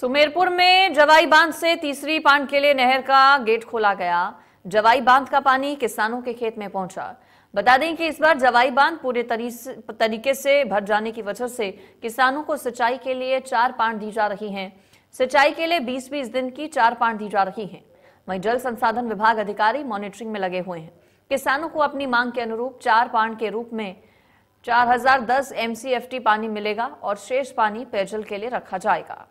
सुमेरपुर में जवाई बांध से तीसरी पांड के लिए नहर का गेट खोला गया जवाई बांध का पानी किसानों के खेत में पहुंचा बता दें कि इस बार जवाई बांध पूरे तरीके से भर जाने की वजह से किसानों को सिंचाई के लिए चार पांड दी जा रही हैं सिंचाई के लिए 20-20 दिन की चार पांड दी जा रही हैं वही जल संसाधन विभाग अधिकारी मॉनिटरिंग में लगे हुए हैं किसानों को अपनी मांग के अनुरूप चार पांड के रूप में चार हजार पानी मिलेगा और शेष पानी पेयजल के लिए रखा जाएगा